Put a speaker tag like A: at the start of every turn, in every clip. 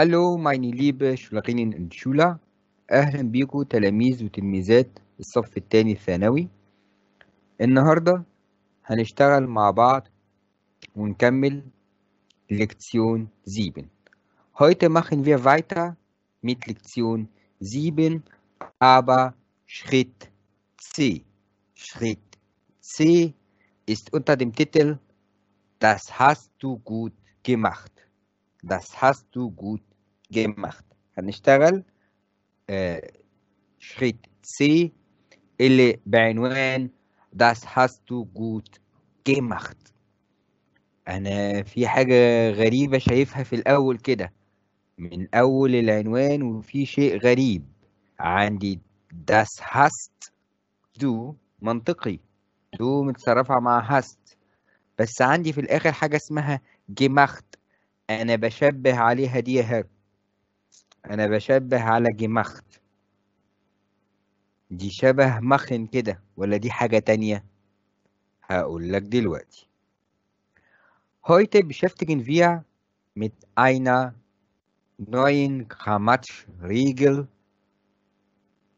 A: Hallo meine liebe Schülerinnen und Schüler أهلا بيكم تلاميذ وتلميذات الصف التاني الثانوي النهاردة هنشتغل مع بعض ونكمل Lektion 7 Heute machen wir weiter mit Lektion 7 aber Schritt C Schritt C ist unter dem Titel Das hast du gut gemacht. Das hast du gut جيم ماخت هنشتغل آه، شريط سي اللي بعنوان داس هاستو جوت جيم gemacht انا في حاجة غريبة شايفها في الاول كده من اول العنوان وفي شيء غريب عندي داس هاست دو منطقي دو متصرفة مع هاست بس عندي في الاخر حاجة اسمها gemacht انا بشبه عليها دي هرت انا بشبه على جمخت دي شبه مخن كده ولا دي حاجة تانية هقول لك دلوقتي heute beschäftigen wir mit einer neuen grammatsch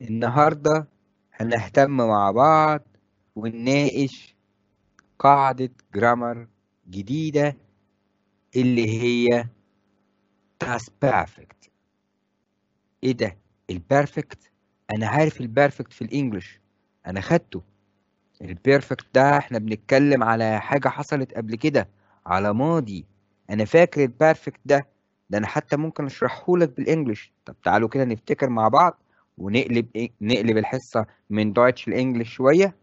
A: النهاردة هنهتم مع بعض ونناقش قاعدة جرامر جديدة اللي هي تاس بيرفكت ايه ده البيرفكت انا عارف البيرفكت في الانجليش انا خدته البيرفكت ده احنا بنتكلم على حاجة حصلت قبل كده على ماضي انا فاكر البيرفكت ده ده انا حتى ممكن اشرحه لك بالانجليش طب تعالوا كده نفتكر مع بعض ونقلب إيه؟ نقلب الحصة من دويتش لانجليش شوية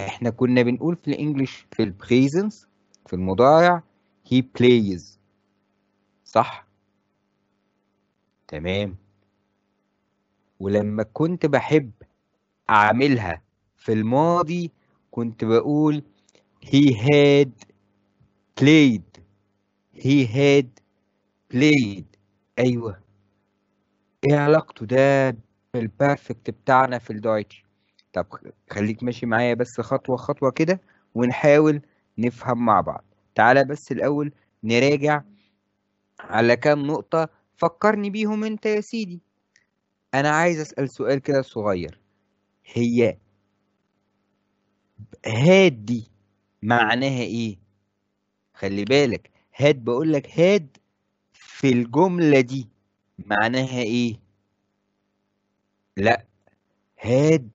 A: احنا كنا بنقول في الانجليش في البريزنس في المضارع he plays صح تمام ولما كنت بحب أعملها في الماضي كنت بقول he had played he had played أيوة إيه علاقته ده بالبرفكت بتاعنا في الدويتش طب خليك ماشي معايا بس خطوة خطوة كده ونحاول نفهم مع بعض تعالى بس الأول نراجع على كام نقطة فكرني بيهم انت يا سيدي انا عايز اسال سؤال كده صغير هي هاد دي معناها ايه خلي بالك هاد بقول لك هاد في الجمله دي معناها ايه لا هاد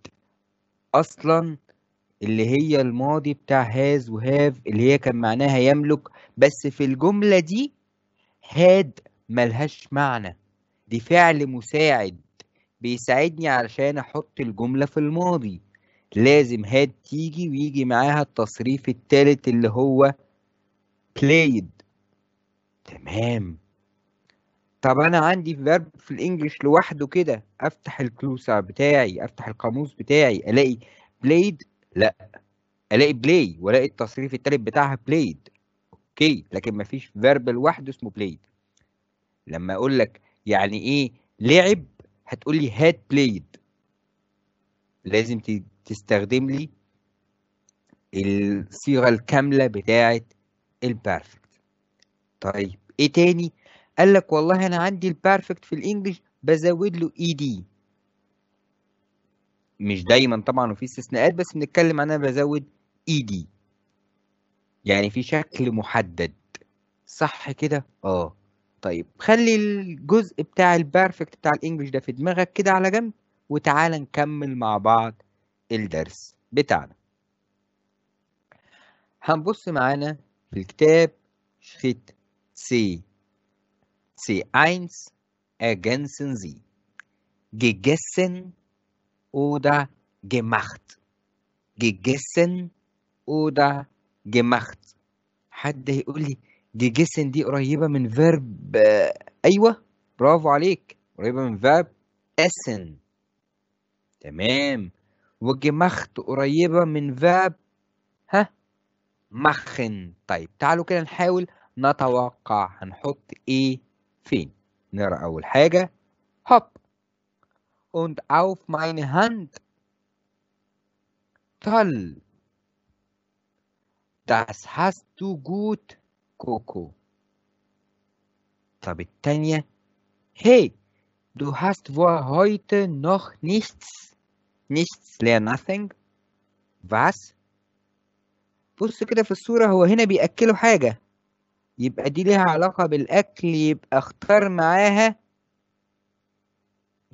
A: اصلا اللي هي الماضي بتاع هاز وهاف اللي هي كان معناها يملك بس في الجمله دي هاد ملهاش معنى دي فعل مساعد بيساعدني علشان أحط الجملة في الماضي لازم هاد تيجي ويجي معاها التصريف التالت اللي هو played تمام طب أنا عندي فيرب في الإنجليش لوحده كده أفتح الكلوسر بتاعي أفتح القاموس بتاعي ألاقي played لأ ألاقي play وألاقي التصريف التالت بتاعها played أوكي لكن مفيش فيرب لوحده اسمه played لما اقول لك يعني ايه لعب هتقول لي هاد بلايد لازم تستخدم لي الصيغه الكامله بتاعه البيرفكت طيب ايه تاني قال لك والله انا عندي البيرفكت في الانجليش بزود له اي e دي مش دايما طبعا وفي استثناءات بس بنتكلم انا بزود اي e دي يعني في شكل محدد صح كده اه طيب خلي الجزء بتاع البرفكت بتاع الانجليش ده في دماغك كده على جنب وتعالى نكمل مع بعض الدرس بتاعنا هنبص معانا في الكتاب شريط سي سي 1 ergänzen Sie gegessen oder gemacht gegessen oder gemacht حد يقول لي جيجيسن دي قريبه من فيرب آه، ايوه برافو عليك قريبه من فيرب اسن تمام وجمخت قريبه من فيرب ها مخن طيب تعالوا كده نحاول نتوقع هنحط ايه فين نقرا اول حاجه هوب und auf meine Hand toll das hast du gut كوكو طب التانية هي Du hast wohl heute noch nichts nichts لا nothing was بص كده في الصورة هو هنا بيأكلوا حاجة يبقى دي ليها علاقة بالأكل يبقى اختار معاها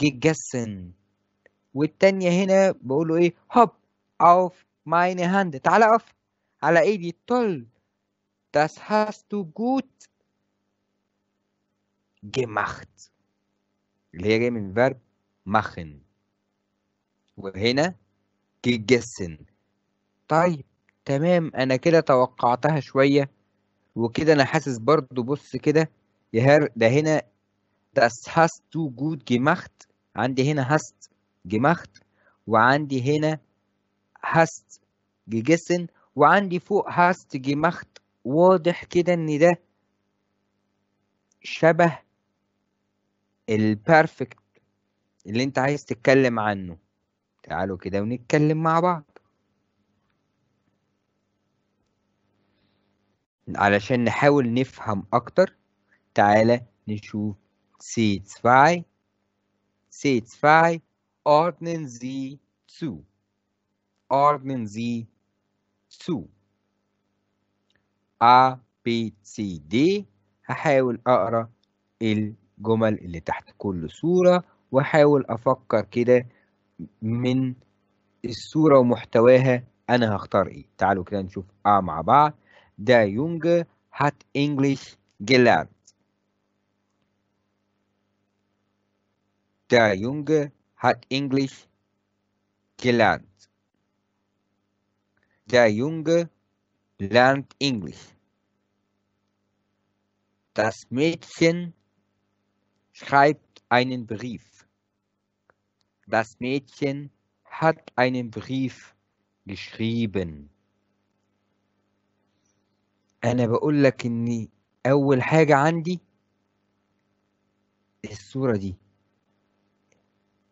A: gegessen والتانية هنا بقوله ايه هوب اوف ماين Hand تعالى اقف على ايدي طل Das hast du gut gemacht اللي هي جايه من machen وهنا gegessen طيب تمام انا كده توقعتها شويه وكده انا حاسس برضو بص كده يهر ده هنا das hast du gut gemacht عندي هنا hast gemacht وعندي هنا hast gegessen وعندي فوق hast gemacht واضح كده ان ده شبه البرفكت اللي انت عايز تتكلم عنه تعالوا كده ونتكلم مع بعض علشان نحاول نفهم اكتر تعالى نشوف satisfy satisfy ordnen sie 2 ordnen sie 2 A B C D هحاول أقرأ الجمل اللي تحت كل صورة وأحاول أفكر كده من الصورة ومحتواها أنا هختار إيه تعالوا كده نشوف آ مع بعض ده يونج هات إنجليش جلانت دا يونج هات انجلش جلانت دا يونج lernt Englisch. Das Mädchen schreibt einen Brief. Das Mädchen hat einen Brief geschrieben. أنا بقول لك إن أول حاجة عندي الصورة دي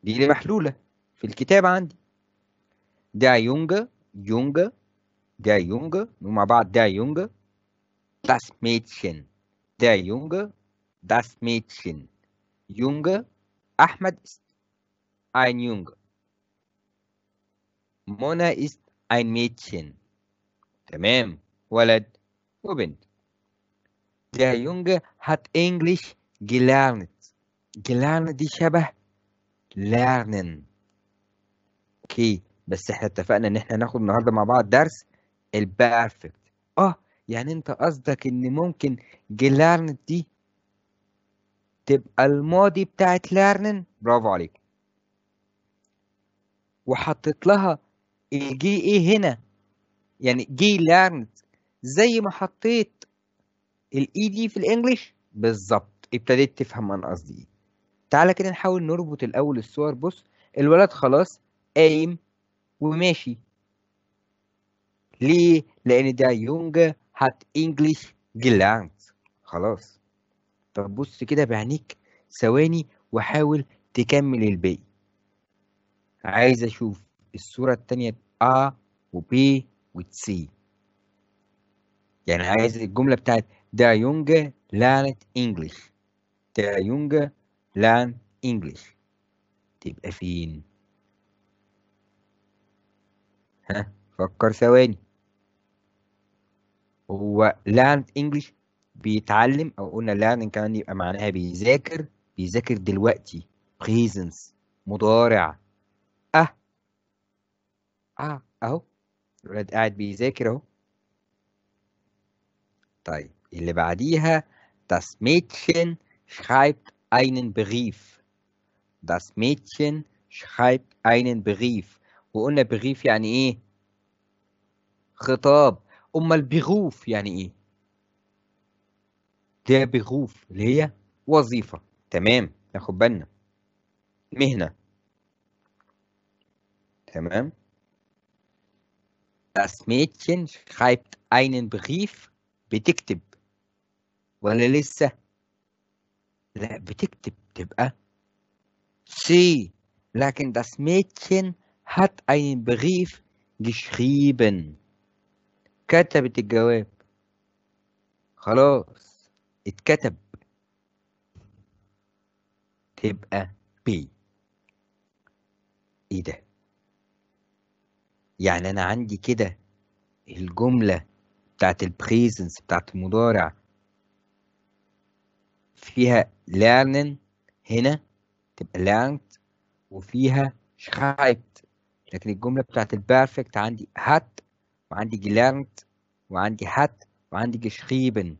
A: دي اللي محلولة في الكتاب عندي ده يونجا يونجا der Junge, Nummer war der Junge, das Mädchen. Der Junge, das Mädchen. Junge, Ahmed ist ein Junge. Mona ist ein Mädchen. تمام ولد وبنت. Der Junge hat Englisch gelernt. gelernt دي شبه lernen. Okay, بس احنا اتفقنا ان احنا هناخد النهارده مع بعض درس البيرفكت اه يعني انت قصدك ان ممكن جلارن دي تبقى الماضي بتاعت ليرنن برافو عليك وحطيت لها الجي ايه هنا يعني جي ليرن زي ما حطيت الاي دي في الانجليش بالظبط ابتديت تفهم انا قصدي ايه تعالى كده نحاول نربط الاول الصور بص الولد خلاص قايم وماشي ليه؟ لان ده يونج هات انجلش جلانت خلاص طب بص كده بعينيك ثواني وحاول تكمل البي عايز اشوف الصورة التانية A وبي وسي يعني عايز الجملة بتاعت دا يونج لانت انجلش دا يونج لان انجلش تبقى فين ها فكر ثواني هو learned English بيتعلم او قلنا learning كمان يبقى معناها بيذاكر بيذاكر دلوقتي presence مضارع اه اه اهو الولد قاعد بيذاكر اهو طيب اللي بعديها das Mädchen schreibt einen Brief das Mädchen schreibt einen Brief وقلنا Brief يعني ايه خطاب امال بغوف يعني ايه ده بغوف اللي هي وظيفه تمام ناخد بالنا مهنه تمام Das Mädchen schreibt einen Brief بتكتب ولا لسه لا بتكتب تبقى سي لكن das Mädchen hat einen Brief geschrieben كتبت الجواب خلاص اتكتب تبقى بي ايه ده يعني انا عندي كده الجملة بتاعت البريزنس بتاعت المضارع فيها lernen هنا تبقى لانت وفيها شخايت لكن الجملة بتاعت البيرفكت عندي هات وعندي جلانت وعندي حت وعندي جشخيبن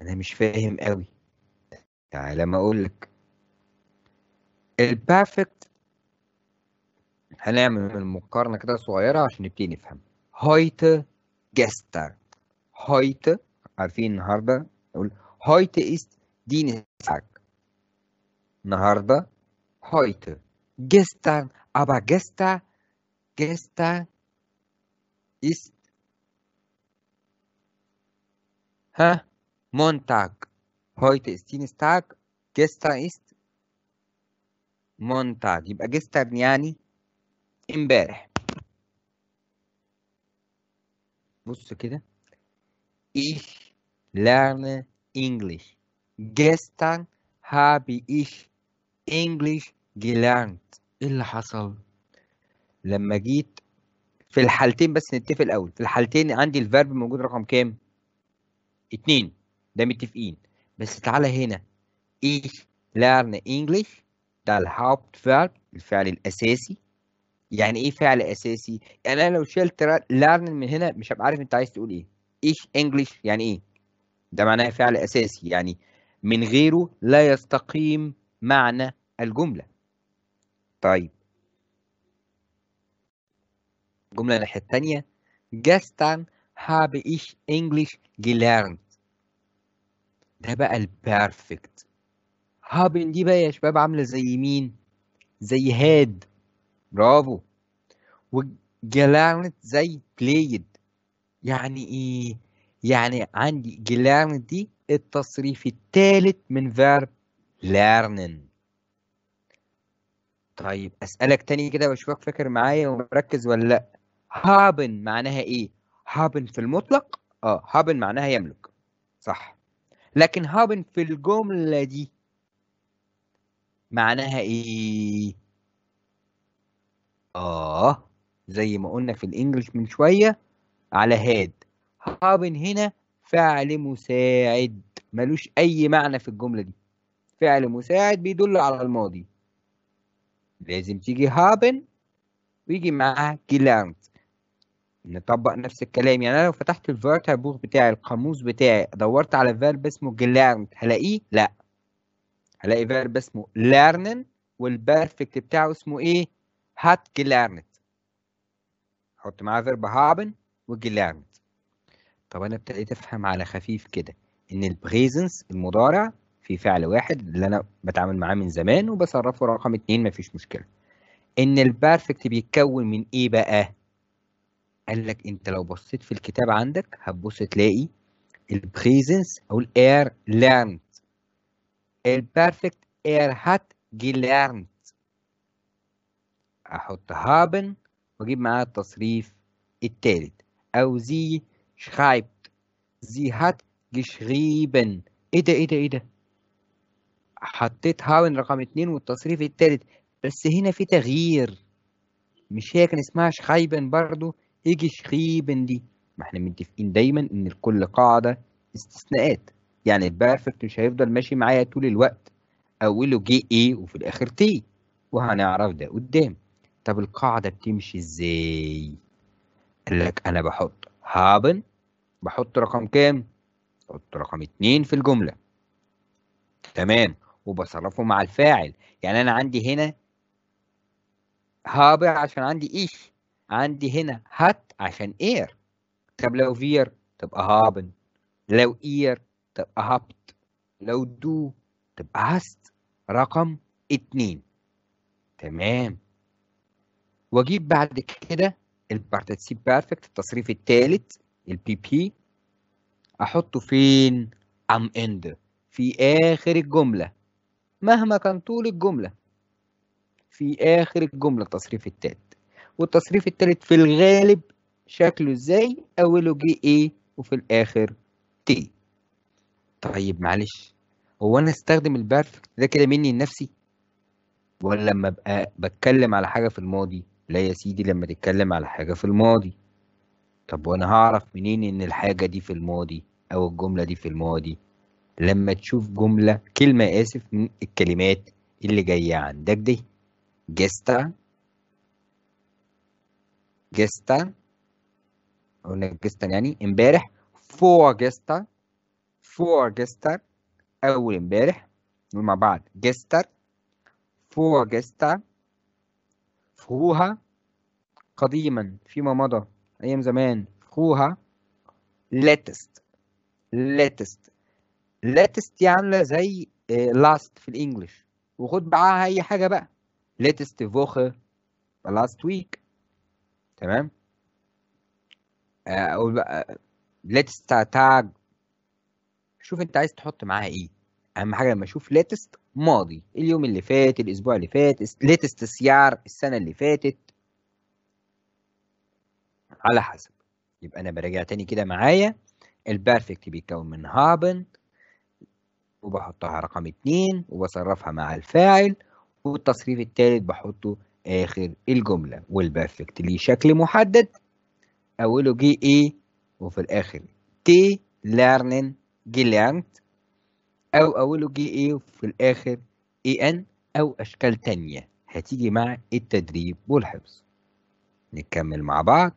A: انا مش فاهم قوي تعالى ما اقول لك البافت هنعمل مقارنه كده صغيره عشان نبتدي نفهم هايت جستر هايت عارفين النهارده نقول heute ist Dienstag النهارده هايت جستر ابا جستر جستر ist Hä? Montag. Heute ist Dienstag. Gestern ist Montag. يبقى gestern يعني امبارح. بص كده. Ich lerne Englisch. Gestern habe ich Englisch gelernt. ايه اللي حصل؟ geht في الحالتين بس نتفق الاول في الحالتين عندي الفيرب موجود رقم كام اتنين ده متفقين بس تعالى هنا ايه lerne English ده فيرب الفعل الاساسي يعني ايه فعل اساسي يعني انا لو شلت learn من هنا مش هبقى عارف انت عايز تقول ايه ايه English يعني ايه ده معناه فعل اساسي يعني من غيره لا يستقيم معنى الجمله طيب الجملة الناحية التانية gestern habe ich English gelernt ده بقى البيرفكت هابن دي بقى يا شباب عاملة زي مين؟ زي هاد برافو gelernt زي played يعني ايه؟ يعني عندي gelernt دي التصريف الثالث من verb لارنن طيب اسألك تاني كده واشوفك فاكر معايا ومركز ولا لأ هابن معناها ايه هابن في المطلق اه هابن معناها يملك صح لكن هابن في الجمله دي معناها ايه اه زي ما قلنا في الانجليش من شويه على هاد هابن هنا فعل مساعد ملوش اي معنى في الجمله دي فعل مساعد بيدل على الماضي لازم تيجي هابن ويجي معاها gelernt نطبق نفس الكلام يعني انا لو فتحت الفيرتابور بتاعي القاموس بتاعي دورت على فيرب اسمه جلارن هلاقيه لا هلاقي فيرب اسمه ليرنن والبيرفكت بتاعه اسمه ايه هات جلارنت حط معاه فيرب هابن وجلارنت طب انا ابتديت افهم على خفيف كده ان البريزنس المضارع في فعل واحد اللي انا بتعامل معاه من زمان وبصرفه رقم اتنين مفيش مشكله ان البيرفكت بيتكون من ايه بقى قال لك انت لو بصيت في الكتاب عندك هتبص تلاقي البريزنس او الاير ليرند البرفكت اير هات gelernt احط هابن واجيب معاه التصريف التالت او زي schreibt زي هات جشريبن ايه ده ايه ده ايه ده حطيت هاون رقم اتنين والتصريف التالت بس هنا في تغيير مش هي كان اسمها شخايبن برضو ايجي تقريبا دي ما احنا متفقين دايما ان لكل قاعده استثناءات يعني البيرفكت مش هيفضل ماشي معايا طول الوقت اوله جي ايه وفي الاخر تي وهنعرف ده قدام طب القاعده بتمشي ازاي قال لك انا بحط هابن بحط رقم كام بحط رقم اتنين في الجمله تمام وبصرفه مع الفاعل يعني انا عندي هنا هابر عشان عندي ايش e. عندي هنا هات عشان اير طب لو فير تبقى هابن لو اير تبقى هابت لو دو تبقى هست رقم اتنين تمام واجيب بعد كده البارتيسيب بيرفكت التصريف الثالث البي بي احطه فين ام اند في اخر الجمله مهما كان طول الجمله في اخر الجمله التصريف الثالث والتصريف الثالث في الغالب شكله ازاي اوله جي ايه وفي الاخر تي طيب معلش هو انا استخدم البرفكت ده كده مني لنفسي ولا لما ابقى بتكلم على حاجه في الماضي لا يا سيدي لما تتكلم على حاجه في الماضي طب وانا هعرف منين ان الحاجه دي في الماضي او الجمله دي في الماضي لما تشوف جمله كلمه اسف من الكلمات اللي جايه عندك دي جستا جيستا قلنا جيستا يعني امبارح فور جيستا فور جيستا اول امبارح نقول مع بعض جيستر فور جيستا فوها قديما فيما مضى ايام زمان فوها latest latest latest يعني زي eh, last في الانجليش وخد معاها اي حاجه بقى latest فوخه last week تمام آه، اقول بقى ليتست تاج شوف انت عايز تحط معاها ايه اهم حاجه لما اشوف ليتست ماضي اليوم اللي فات الاسبوع اللي فات ليتست سيار السنه اللي فاتت على حسب يبقى انا براجع تاني كده معايا البرفكت بيتكون من هابن وبحطها رقم اتنين وبصرفها مع الفاعل والتصريف التالت بحطه آخر الجملة والبرفكت ليه شكل محدد أوله جي إيه وفي الآخر تي لارنن ليرنت أو أوله جي إيه وفي الآخر إي إن أو أشكال تانية هتيجي مع التدريب والحفظ نكمل مع بعض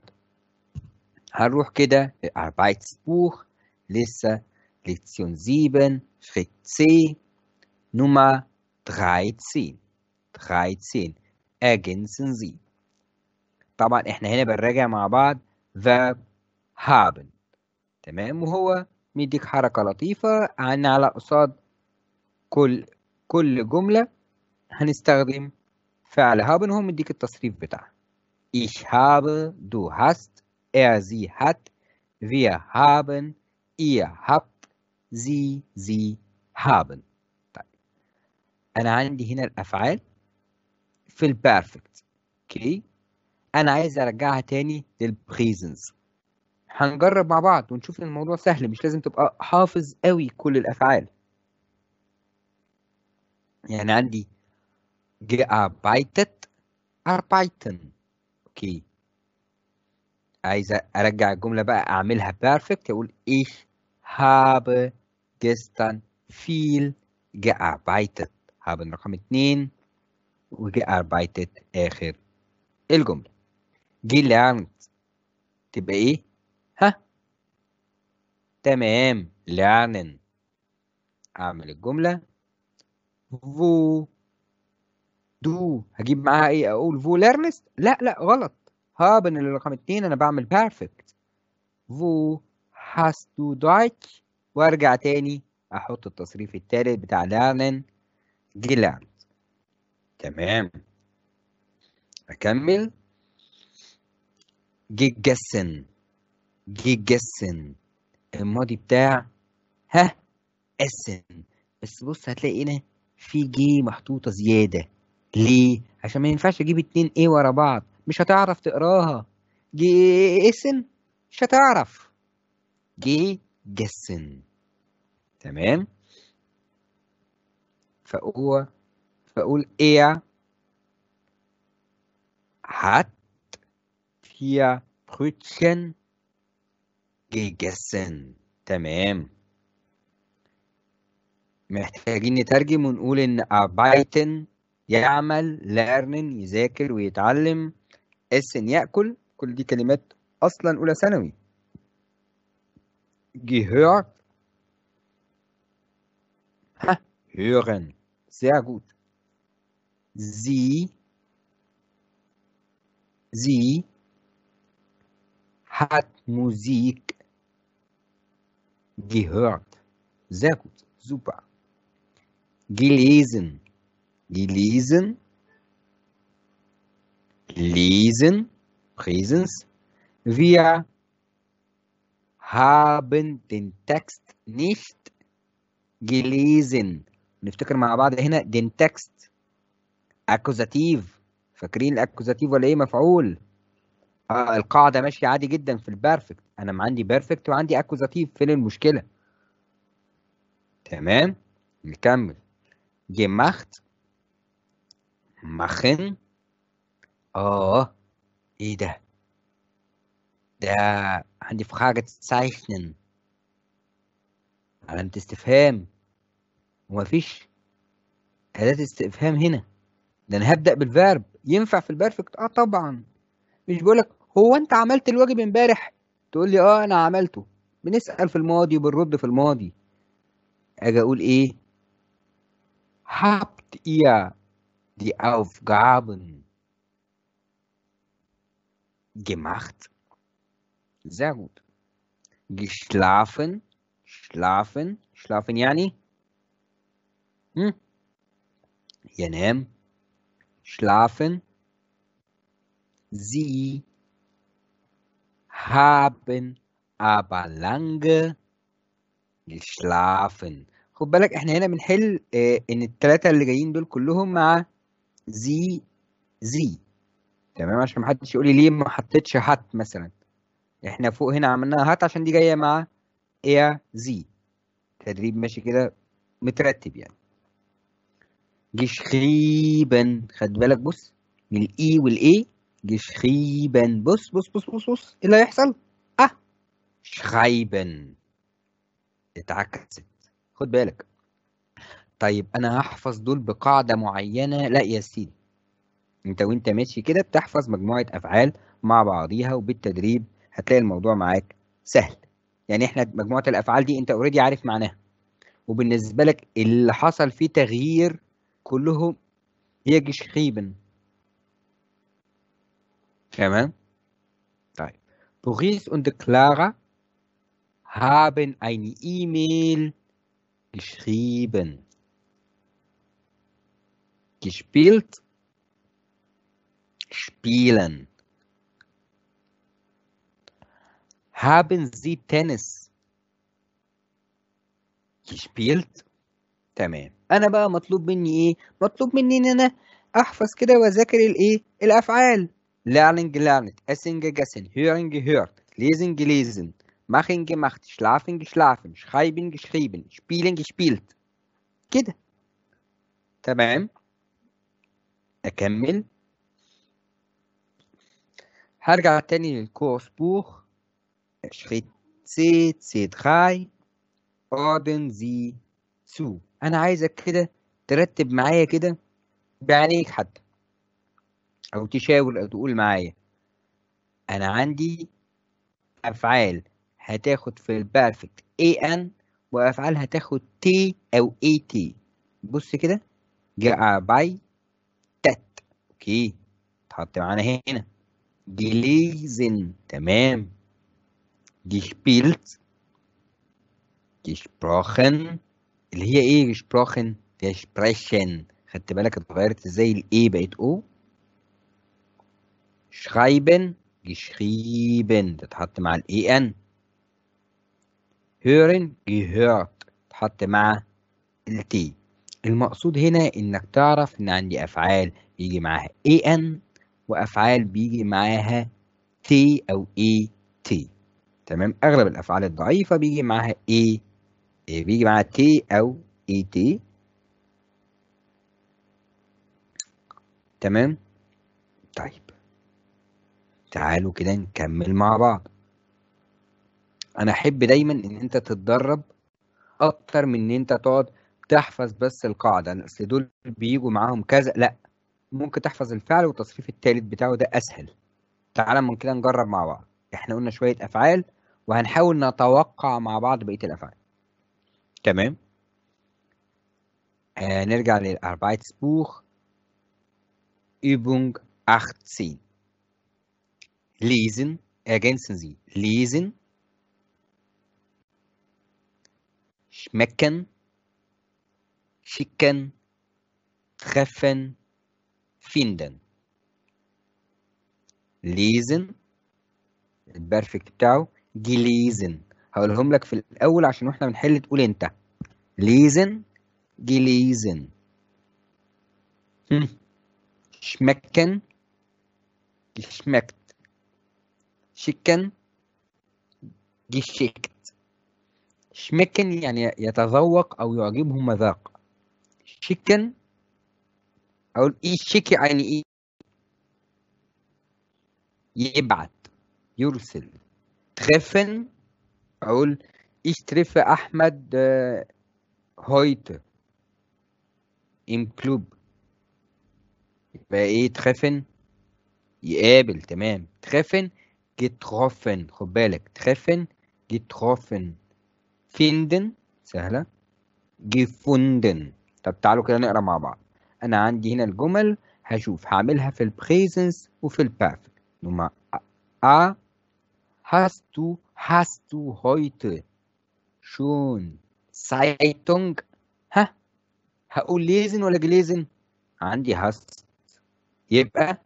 A: هنروح كده سبوخ لسه ليكسيون 7 Schritt سي نمى 13 13 اجنسن زي طبعا احنا هنا بنراجع مع بعض verb haben تمام وهو مديك حركة لطيفة عن على قصاد كل كل جملة هنستخدم فعل haben هو مديك التصريف بتاعها ich habe du hast er sie hat wir haben ihr habt sie sie haben طيب أنا عندي هنا الأفعال في البيرفكت اوكي انا عايز ارجعها تاني للبريزنس هنجرب مع بعض ونشوف ان الموضوع سهل مش لازم تبقى حافظ قوي كل الافعال يعني عندي gearbeitet arbeiten اوكي عايز ارجع الجمله بقى اعملها بيرفكت اقول ich habe gestern viel gearbeitet haben رقم اتنين وجيت آخر الجملة gelernt تبقى إيه؟ ها؟ تمام lernen أعمل الجملة فو دو هجيب معاها إيه أقول فو ليرنست؟ لا لا غلط هابن اللي رقم اتنين أنا بعمل بيرفكت فو hast تو Deutsch وارجع تاني احط التصريف التالت بتاع lernen gelernt تمام أكمل جيجسن جيجسن الماضي بتاع ها اسن بس بص هتلاقي هنا في جي محطوطة زيادة ليه؟ عشان ما ينفعش اجيب اتنين ايه ورا بعض مش هتعرف تقراها جي اسن مش هتعرف جي جسن تمام فهو بقول er hat vier بروتشن gegessen تمام محتاجين نترجم ونقول إن arbeiten آه، يعمل ليرنن يذاكر ويتعلم essen يأكل كل دي كلمات أصلا أولى ثانوي gehört ها hören sehr gut زي زی hat Musik gehört. Sehr gut, super. Gelesen, gelesen, lesen, Präsens. Wir haben den Text nicht gelesen. نفتكر مع بعض هنا den Text اكوزاتيف فاكرين الاكوزاتيف ولا ايه مفعول آه القاعده ماشيه عادي جدا في البيرفكت انا ما عندي بيرفكت وعندي اكوزاتيف فين المشكله تمام نكمل gemacht مخن اه ايه ده ده عندي فخاجة zeichnen علامة استفهام ومفيش أداة استفهام هنا ده انا هبدا بالفيرب ينفع في البرفكت اه طبعا مش بقولك هو انت عملت الواجب امبارح تقول لي اه انا عملته بنسال في الماضي وبنرد في الماضي اجي اقول ايه habt ihr die Aufgaben gemacht sehr gut geschlafen schlafen schlafen يعني hm? ينام schlafen. Sie haben aber lange geschlafen. خد بالك احنا هنا بنحل اه ان الثلاثه اللي جايين دول كلهم مع زي زي تمام عشان محدش يقول لي ليه ما حطيتش هات مثلا احنا فوق هنا عملناها هات عشان دي جايه مع اير زي تدريب ماشي كده مترتب يعني جيش خيبا خد بالك بص من الاي والاي جيش خيبا بص بص بص بص بص ايه اللي هيحصل اه شخيبا اتعكست خد بالك طيب انا هحفظ دول بقاعده معينه لا يا سيدي انت وانت ماشي كده بتحفظ مجموعه افعال مع بعضيها وبالتدريب هتلاقي الموضوع معاك سهل يعني احنا مجموعه الافعال دي انت اوريدي عارف معناها وبالنسبه لك اللي حصل فيه تغيير كله هي geschrieben تمام طيب Boris und Clara haben eine E-Mail geschrieben gespielt spielen haben sie Tennis gespielt تمام انا بقى مطلوب مني ايه مطلوب مني ان انا احفظ كده واذاكر الايه الافعال learning learned asing gasen hearing heard listening listen machen gemacht schlafen geschlafen schreiben geschrieben spielen gespielt كده تمام اكمل هرجع تاني للكورس بوخ شريط سي سي 3 اوردن زي سو انا عايزك كده ترتب معايا كده بعينيك حتى او تشاور او تقول معايا انا عندي افعال هتاخد في البرفكت اي ان وافعال هتاخد تي او اي تي بص كده جاء باي تات اوكي اتحط معانا هنا جليزن تمام جيشبيلت gesprochen اللي هي ايه شبراخن هي خدت بالك اتغيرت ازاي الاي بقت او شخايبن geschrieben تتحط مع الاي ان هورن جهورت تتحط مع التي المقصود هنا انك تعرف ان عندي افعال يجي معاها اي ان وافعال بيجي معاها تي او اي e تي تمام اغلب الافعال الضعيفه بيجي معاها اي بيجي مع تي او اي e تي تمام طيب تعالوا كده نكمل مع بعض انا احب دايما ان انت تتدرب اكتر من ان انت تقعد تحفظ بس القاعده انا اصل دول بيجوا معاهم كذا لا ممكن تحفظ الفعل والتصريف الثالث بتاعه ده اسهل تعالى من كده نجرب مع بعض احنا قلنا شويه افعال وهنحاول نتوقع مع بعض بقيه الافعال تمام آه نرجع للاربايتسبوخ Übung 18 lesen ergänzen Sie lesen schmecken schicken treffen finden lesen Perfekt gelesen هقولهم لك في الاول عشان واحنا بنحل تقول انت ليزن جليزن شمكن شمكت شكن جشكت شمكن يعني يتذوق أو يعجبه مذاق. شيكن أقول إيه شكي يعني إيه؟ يبعت يرسل. تخفن اقول ich treffe آه، هويت ام heute im Club يبقى ايه treffen يقابل تمام treffen getroffen خد بالك treffen getroffen finden سهلة gefunden طب تعالوا كده نقرا مع بعض انا عندي هنا الجمل هشوف هعملها في البريزنس وفي البافكت نوما ا هاستو Hast du heute schon Zeitung? Ha? هقول oh, lesen ولا gelesen? عندي hast. يبقى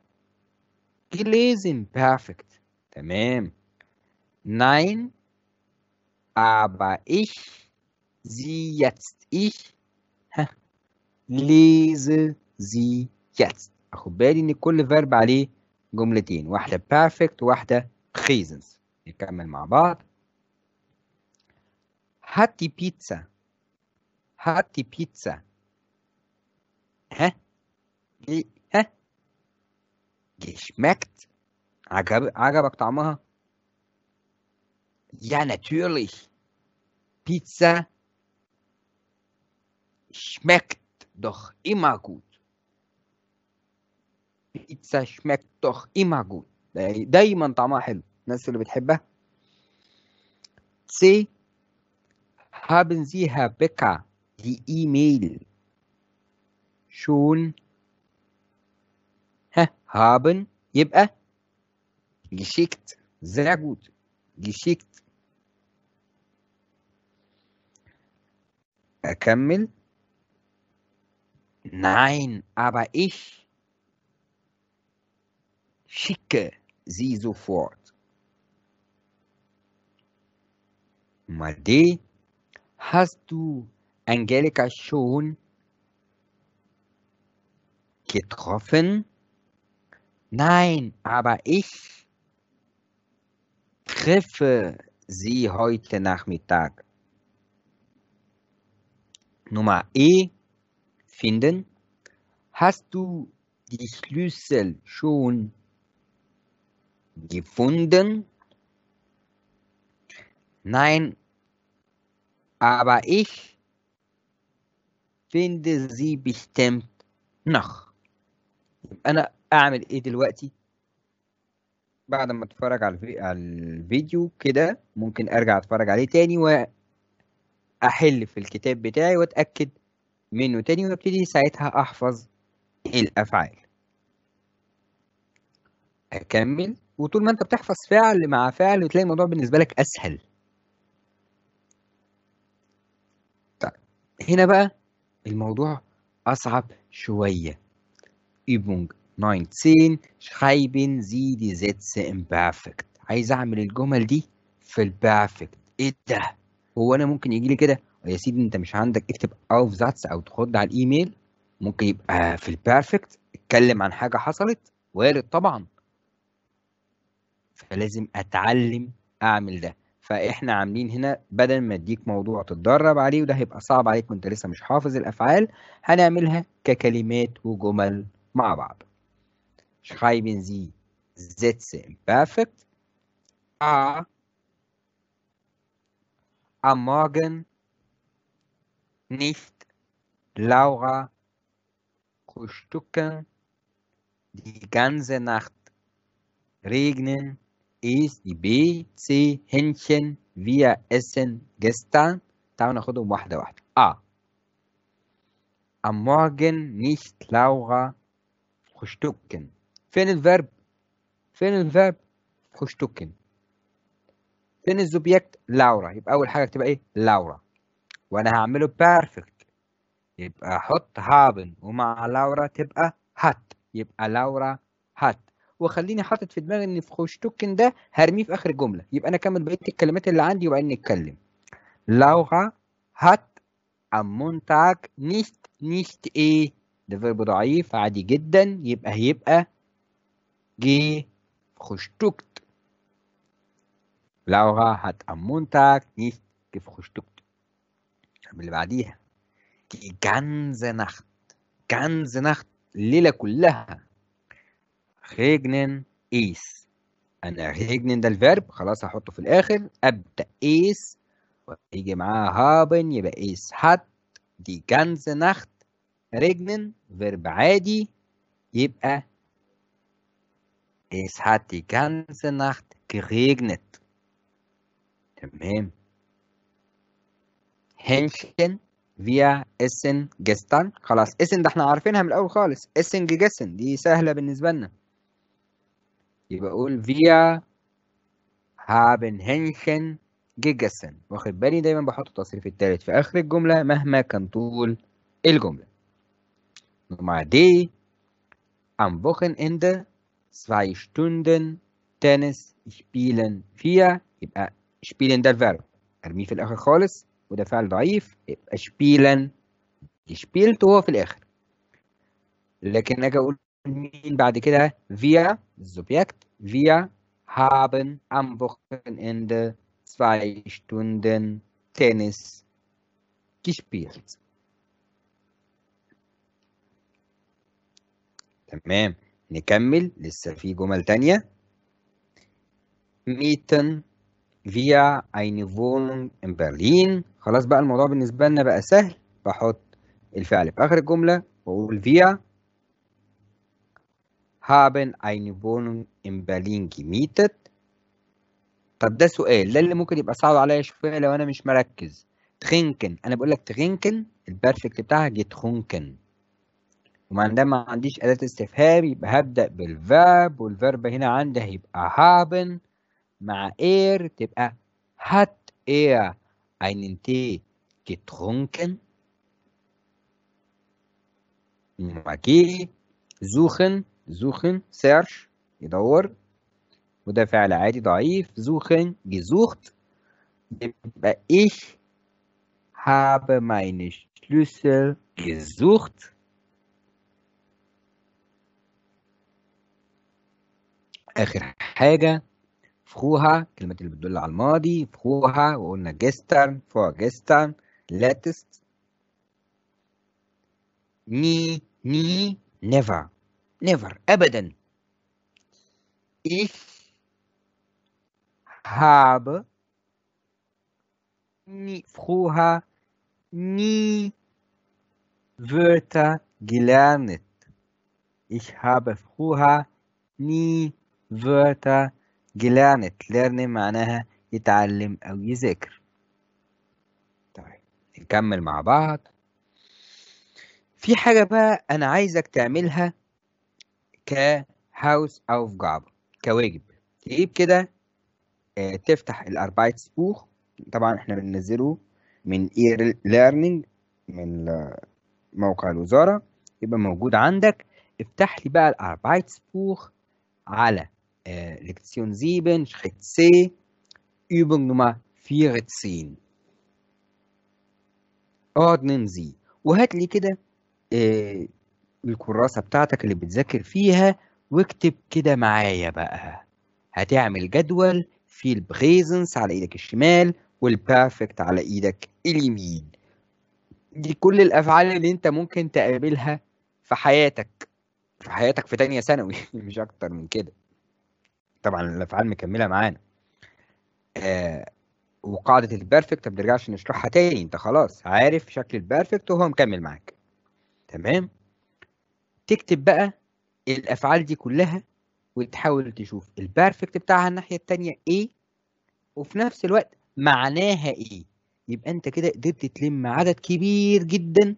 A: gelesen. Perfekt. تمام. Nein, aber ich, sie jetzt, ich ها, lese sie jetzt. خد بالي ان كل فيرب عليه جملتين واحده perfect وواحده presence نكمل مع بعض هات دي بيتزا هات دي بيتزا ها ها geschmeckt عجب عجبك طعمها ja natürlich Pizza schmeckt doch immer gut Pizza schmeckt doch immer gut دايما طعمها حلو الناس اللي بتحبها C haben Sie Herr Becker die E-Mail schon ها haben يبقى geschickt sehr gut geschickt أكمل Nein, aber ich schicke sie sofort. Nummer D. Hast du Angelika schon getroffen? Nein, aber ich treffe sie heute Nachmittag. Nummer E finden. Hast du die Schlüssel schon gefunden? Nein, Aber ich finde sie bestimmt noch. انا اعمل ايه دلوقتي بعد ما اتفرج على, الفيديو كده ممكن ارجع اتفرج عليه تاني واحل في الكتاب بتاعي واتاكد منه تاني وابتدي ساعتها احفظ إيه الافعال اكمل وطول ما انت بتحفظ فعل مع فعل بتلاقي الموضوع بالنسبه لك اسهل هنا بقى الموضوع أصعب شوية Übung 19 schreiben Sie die Sätze im Perfekt عايز أعمل الجمل دي في البيرفكت. إيه ده؟ هو أنا ممكن يجي لي كده أه يا سيدي أنت مش عندك اكتب أوف ذاتس أو تخد على الإيميل ممكن يبقى في البيرفكت اتكلم عن حاجة حصلت وارد طبعا فلازم أتعلم أعمل ده فاحنا عاملين هنا بدل ما اديك موضوع تتدرب عليه وده هيبقى صعب عليك وانت لسه مش حافظ الافعال هنعملها ككلمات وجمل مع بعض schreiben Sie Sätze im Perfekt a am Morgen nicht Laura frühstücken die ganze Nacht regnen إيس بي سي هنشن فيا اسن جستان تعالوا ناخدهم واحدة واحدة A. Am Morgen nicht Laura frühstücken. فين الفيرب؟ فين الفيرب؟ frühstücken. فين السوبجكت؟ لاورا يبقى أول حاجة تبقى إيه؟ لاورا. وأنا هعمله بيرفكت يبقى أحط هابن ومع لاورا تبقى هات يبقى لاورا وخليني حاطط في دماغي ان في توكن ده هرميه في اخر جمله يبقى انا اكمل بقيه الكلمات اللي عندي وبعدين نتكلم لاورا هات امونتاك نيست نيست ايه ده فيرب ضعيف عادي جدا يبقى هيبقى جي فخشتوكت لاورا هات امونتاك نيست كيف gefrühstückt اللي بعديها die نخت Nacht نخت الليلة كلها هيجنن ايس انا هيجنن ده الفيرب خلاص هحطه في الاخر ابدا ايس ويجي معاها هابن يبقى ايس هات دي جانز نخت ريجنن فيرب عادي يبقى ايس هات دي جانز نخت كريجنت تمام هنشن فيا اسن جستان خلاص اسن ده احنا عارفينها من الاول خالص اسن جسن دي سهله بالنسبه لنا يبقى اقول فيا هابن هنشن جيجاسن واخد بالي دايما بحط التصريف الثالث في اخر الجمله مهما كان طول الجمله مع دي ام am Wochenende zwei ستوندن تنس سبيلن فيا يبقى سبيلن ده الفيرب ارميه في الاخر خالص وده فعل ضعيف يبقى سبيلن سبيلت هو في الاخر لكن اجي اقول مين بعد كده فيا الزوبيكت فيا هابن ام بوكن ان ذا سفاي ستوندن تنس كشبيرت تمام نكمل لسه في جمل تانية ميتن فيا ايني فونج ان برلين خلاص بقى الموضوع بالنسبة لنا بقى سهل بحط الفعل في آخر الجملة وأقول فيا haben eine Wohnung in Berlin gemietet طب ده سؤال ده اللي ممكن يبقى صعب عليا شويه لو انا مش مركز تخنكن انا بقول لك تخنكن البرفكت بتاعها جترونكن وما ده ما عنديش اداه استفهام يبقى هبدا بالفيرب والفيرب هنا عندي هيبقى هابن مع اير تبقى هات اير einen Tee getrunken? Okay. Suchen زوخن سيرش يدور وده فعل عادي ضعيف زوخن جزوخت يبقى ايش هاب meine Schlüssel gesucht اخر حاجه فخوها كلمه اللي بتدل على الماضي فخوها وقلنا gestern vor gestern لاتست ني ني نيفر نيفر ابدا ايش هاب ني فروها ني فيرتا جلانت ايش هاب فروها ني فيرتا جلانت ليرني معناها يتعلم او يذاكر طيب نكمل مع بعض في حاجة بقى أنا عايزك تعملها كهاوس اوف جاب كواجب تجيب كده آه، تفتح الاربعه سبوخ طبعا احنا بننزله من اي ليرنينج من آه، موقع الوزاره يبقى موجود عندك افتح لي بقى الاربعه سبوخ على آه، ليكسيون 7 زيبن شريت سي Übung Nummer 14 ordnen Sie وهات لي كده الكراسة بتاعتك اللي بتذاكر فيها واكتب كده معايا بقى هتعمل جدول فيه البريزنس على ايدك الشمال والبرفكت على ايدك اليمين دي كل الافعال اللي انت ممكن تقابلها في حياتك في حياتك في تانية ثانوي مش اكتر من كده طبعا الافعال مكمله معانا آه وقاعده البرفكت ما بنرجعش نشرحها تاني انت خلاص عارف شكل البرفكت وهو مكمل معاك تمام تكتب بقى الافعال دي كلها وتحاول تشوف البيرفكت بتاعها الناحيه التانية ايه وفي نفس الوقت معناها ايه يبقى انت كده قدرت تلم عدد كبير جدا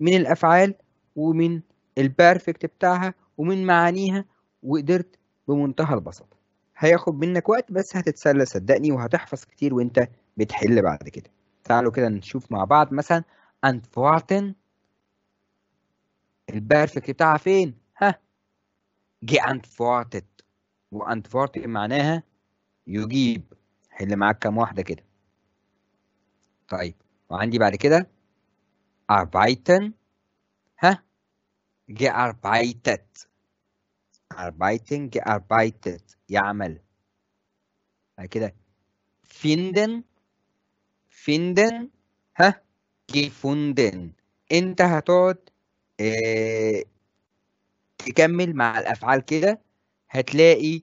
A: من الافعال ومن البيرفكت بتاعها ومن معانيها وقدرت بمنتهى البساطه هياخد منك وقت بس هتتسلى صدقني وهتحفظ كتير وانت بتحل بعد كده تعالوا كده نشوف مع بعض مثلا Antworten البيرفكت بتاعها فين؟ ها جي انفورتد وانفورتد معناها يجيب حل معاك كام واحدة كده طيب وعندي بعد كده arbeiten ها gearbeitet arbeiten gearbeitet يعمل بعد كده finden finden ها gefunden انت هتقعد آه، تكمل مع الأفعال كده هتلاقي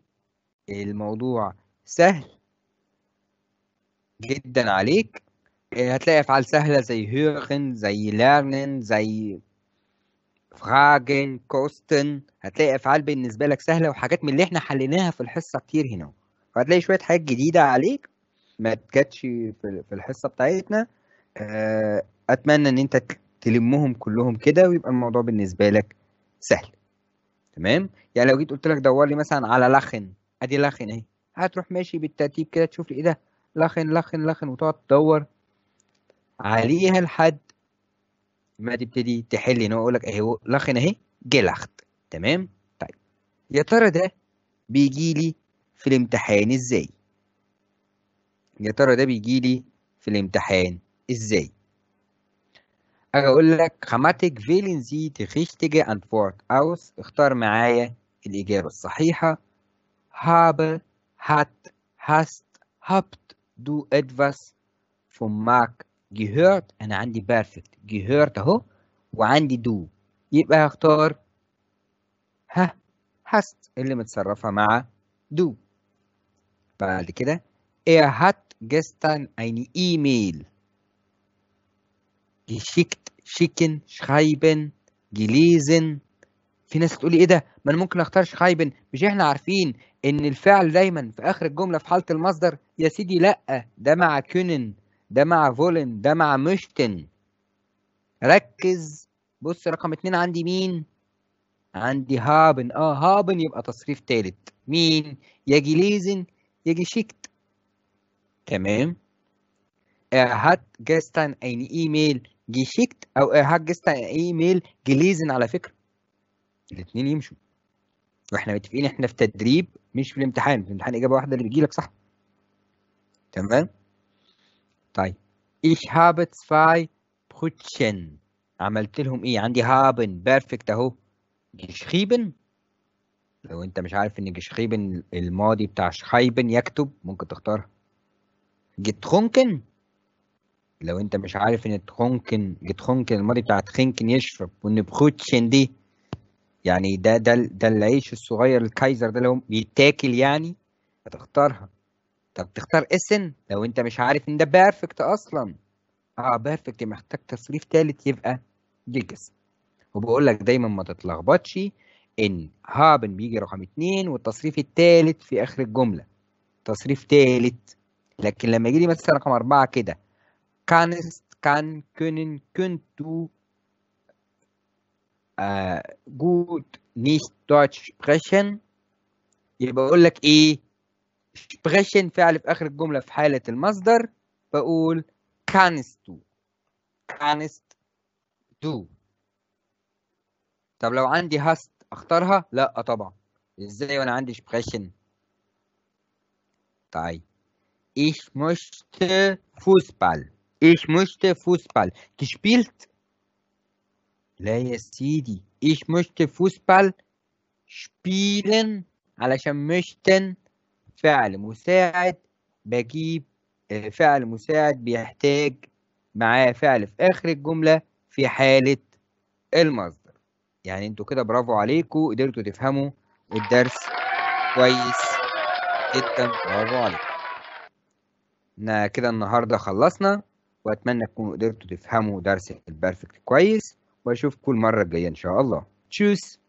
A: الموضوع سهل جدا عليك آه، هتلاقي أفعال سهلة زي هيرن زي ليرنن زي فراجن كوستن هتلاقي أفعال بالنسبة لك سهلة وحاجات من اللي احنا حليناها في الحصة كتير هنا فهتلاقي شوية حاجات جديدة عليك ما جاتش في الحصة بتاعتنا آه، أتمنى إن أنت تلمهم كلهم كده ويبقى الموضوع بالنسبه لك سهل تمام يعني لو جيت قلت لك دور لي مثلا على لخن ادي لخن اهي هتروح ماشي بالترتيب كده تشوف لي ايه ده لخن لخن لخن وتقعد تدور عليها لحد ما تبتدي تحل ان هو يقول لك اهي لخن اهي جلخت تمام طيب يا ترى ده بيجي لي في الامتحان ازاي يا ترى ده بيجي لي في الامتحان ازاي هقول لك خماتك فيلين زي دي ريختيجي انتفورت اوس اختار معايا الاجابه الصحيحه هاب هات هاست هابت دو ادفاس فوم ماك جيهرت انا عندي بيرفكت جيهرت اهو وعندي دو يبقى هختار ها هاست اللي متصرفه مع دو بعد كده ايه هات جستن ايني ايميل e geschickt, schicken, schreiben, gelesen في ناس تقول لي ايه ده ما انا ممكن اختار schreiben مش احنا عارفين ان الفعل دايما في اخر الجمله في حاله المصدر يا سيدي لا ده مع كونن ده مع فولن ده مع مشتن ركز بص رقم اتنين عندي مين عندي هابن اه هابن يبقى تصريف تالت مين يجي ليزن يجي شيكت تمام er hat gestern ein E-Mail جيشيكت او إيه، هاجست ايميل جليزن على فكره الاثنين يمشوا واحنا متفقين احنا في تدريب مش في الامتحان في الامتحان اجابه واحده اللي بتجيلك صح تمام طيب ايش هابت فاي Brötchen عملت لهم ايه عندي هابن بيرفكت اهو جيشخيبن لو انت مش عارف ان جيشخيبن الماضي بتاع شخيبن يكتب ممكن تختارها خونكن لو انت مش عارف ان تخنكن تخنكن الماضي بتاع تخنكن يشرب وان بخوتشن دي يعني ده ده ده العيش الصغير الكايزر ده لو بيتاكل يعني هتختارها طب تختار اسن لو انت مش عارف ان ده بيرفكت اصلا اه بيرفكت محتاج تصريف تالت يبقى جيجس وبقول لك دايما ما تتلخبطش ان هابن بيجي رقم اتنين والتصريف التالت في اخر الجمله تصريف تالت لكن لما يجي لي مثلا رقم اربعه كده كانست كان كنن كنتو جود نيشت دوتش سبريشن يبقى اقول لك ايه سبريشن فعل في اخر الجمله في حاله المصدر بقول كانستو كانست دو طب لو عندي هاست اختارها لا طبعا ازاي وانا عندي سبريشن طيب ايش مشت فوسبال Ich möchte Fußball. Gespielt? لا يا سيدي. Ich möchte Fußball spielen علشان möchten فعل مساعد بجيب فعل مساعد بيحتاج معاه فعل في آخر الجملة في حالة المصدر يعني انتوا كده برافو عليكم قدرتوا تفهموا الدرس كويس جدا برافو عليكم كده النهارده خلصنا واتمنى تكونوا قدرتوا تفهموا درس البرفكت كويس واشوفكم المره الجايه ان شاء الله تشوس